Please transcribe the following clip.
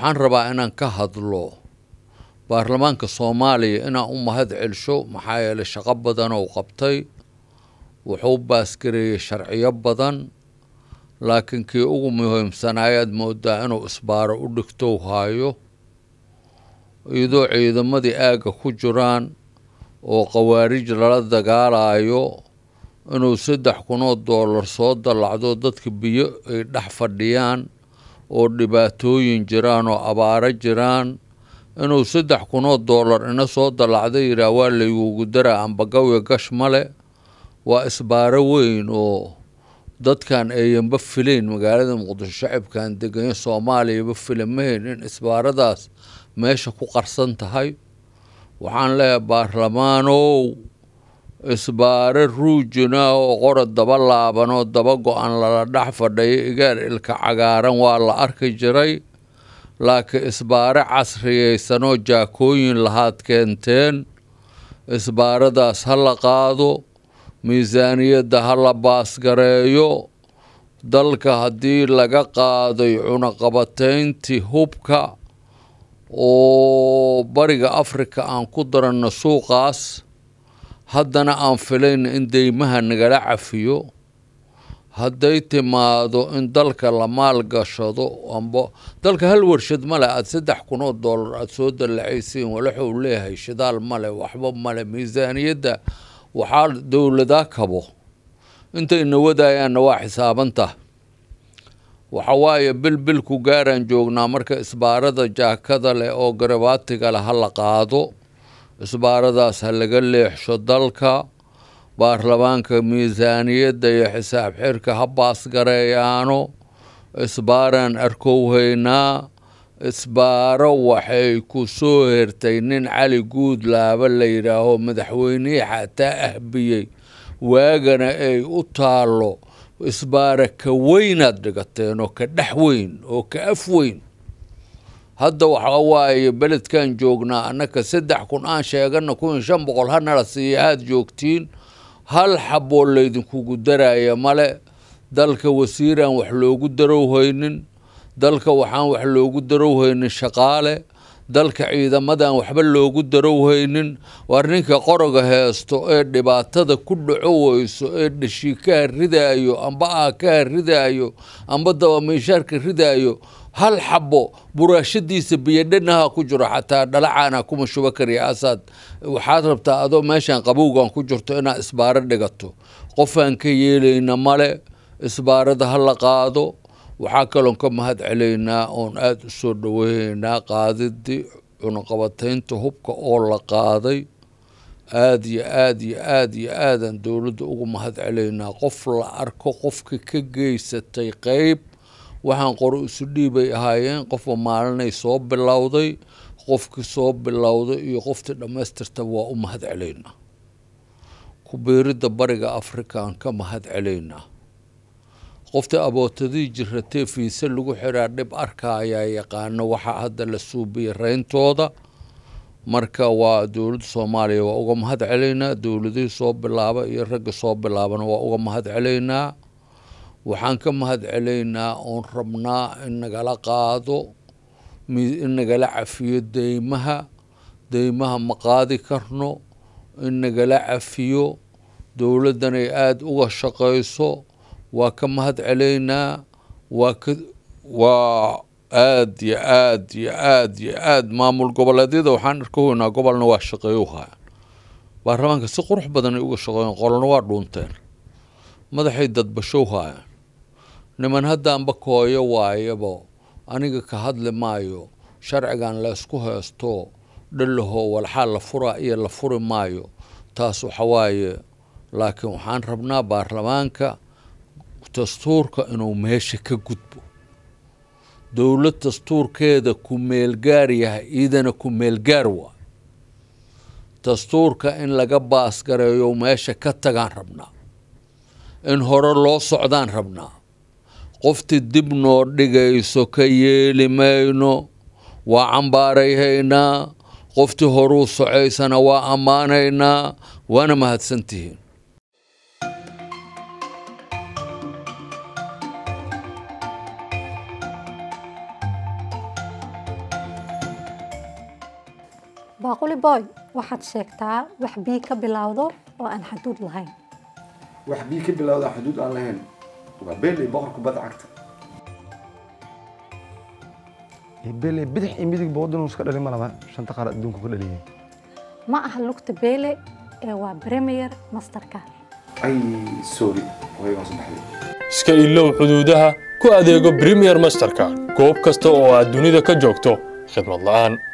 waxaan rabaa inaan ka hadlo baarlamaanka soomaaliya inaan u mahad celsho maxaa yeelay shaqo badan ou qabtay wuxuu baasgareeyey sharciyo badan laakiin kii ugu muhiimsanaayaad moodaa inuu isbaaro u dhigtow haayo iyadoo ciidamadii aagga ku jiraan oo khawaarij lala dagaalaayo inuu saddex kunoo doolar soo dallacdo dadka biyo ay dhex fadhiyaan oo dhibaatooyin jiraan oo abaaro jiraan inuu saddex kunoo doolar ina soo dallacday yidhaah waa laygugu daraa ambagawiya gash male waa isbaaro weyn oo dadkan ayanba filayn magaalada muqdisho shacabkan deganyo soomaaliyaba mahayn in isbaaradaas meesha ku qarsan tahay waxaan leeyahay baarlamaanow isbaare ruujuna oo qorod daba laabanoo daba go-an lala dhex fadhayo igaar ilka cagaaran waa la arki jiray laakiin isbaare casriyeysanoo jaakooyin lahaad keenteen isbaaradaas ha la qaado miisaaniyadda ha la baasgareeyo dalka haddii laga qaaday cunaqabatayntii hubka oo bariga afrika aan ku daranno suuqaas haddana aan filayn in deymaha nagala cafiyo hadday timaado in dalka la maalgashado amba dalka hal warshad male aada saddex kunoo dollar aada soo dallacaysiin walaxuu leeyahay shidaal male waxba male miisaaniyadda waxaa dowladaa kabo intayna wadayaanna waa xisaabantah waxa waaye bilbil ku gaaraan joognaa marka isbaarada jaakada leh oo garabaatiga leh ha la qaado cusbaaradaas ha laga leexsho dalka baarlamaanka miisaaniyadda iyo xisaab xirka ha baasgareeyaano isbaaraan arkow haynaa isbaaro waxay ku soo hertay nin cali guud laaba la yidhaaho madaxweynihii xataa ahbiyey waagana ay u taallo isbaara ka weynaad dhigateen oo ka dhex weyn oo ka af weyn hadda waxaa waaye beledkan joognaa annaka saddex kun aan sheegana kun iyo shan boqol hanala siiya aada joogtiin hal xaboo laydinkugu daraya male dalka wasiiraan wax loogu darow haynin dalka waxaan wax loogu darow haynin shaqaale dalka ciidamadan waxba loogu darowhaynin waar ninka qoroga heesto ee dhibaatada ku dhaco weyso ee dhashii ka haridaayo amba ah ka haridaayo amba miishaarka ridaayo hal xabo buraashadiisa biyadhanaha ku jiro xataa dhalacaana kuma shuba karya asaad waxaad rabtaa adoo meeshan qabowgan ku jirto inaad isbaaro dhigato qofaan ka yeelayna male isbaarada ha la qaado waxaa kaloon ka mahad celaynaa oon aada u soo dhaweynaynaa qaadidii cunaqabataynta hubka oo la qaaday aada iyo aada iyo aada iyo aadaan dowladda ugu mahad celaynaa qof la arko qofka ka geysatay qeyb waxaan qori isu dhiibay ahaayeen qofba maalinay soo bilowday qofkii soo bilowday iyo qoftii dhammaystirta waa u mahad celaynaa ku bariga afrikan ka mahad celaynaa qofta abootadii jiratee fiise lagu xiraa dhib arka ayaa yaqaano waxaa hadda la suubiyay reyntooda marka waa dowladda soomaaliya waa uga mahad celaynaa dowladihii soo bilaaba iyo ragga soo bilaabana waa uga mahad celaynaa waxaan ka mahad celaynaa oon rabnaa in nagala qaado in nagala cafiyo deymaha deymaha ma qaadi karno in nagala cafiyo dowladdanay aada uga shaqayso waa ka mahad celaynaa waa ka waa aada iyo aad iyo aad iyo aad maamul goboleedyada waxaan arkahoynaa gobolna waa shaqeeyuhaa baarlamaanka si qurux badanay uga shaqeeyen qolona waa dhuunteen madaxay dadbashow haayeen niman haddaanba kooyo waayabo aniga ka hadli maayo sharcigan laysku ysku heesto dhalaho walxaa la furaa iyo la furi maayo taas waxawaaye laakiin waxaan rabnaa baarlamaanka dastuurka inuu meesha ka gudbo dowlad dastuurkeeda ku meelgaar yahay iidana ku meelgaar waa dastuurka in laga baasgareeyo meesha ka tagaan rabnaa in hore loo socdaan rabnaa qoftii dib noo dhigayso ka yeeli mayno waa cambaarayhaynaa qoftii horuu socaysana waa ammaanaynaa waana mahadsan tihiin baaquli boy waxaad sheegtaa wax bii ka bilowdo oo aan xaduud lahayn wax bii ka bilowda xaduud aan lahayn waa beeley boqor kubadda cagta beeley bidix iyo midig boodin iska dhalin ma shanta qaar adduunka ku dhaliyeen ma aha lugta beele ee waa premier masterka ay sorry waygaan soo baxday iska ilow xuduudaha ku adeego premier masterka goob kasta oo aad dunida ka joogto khidmad la'aan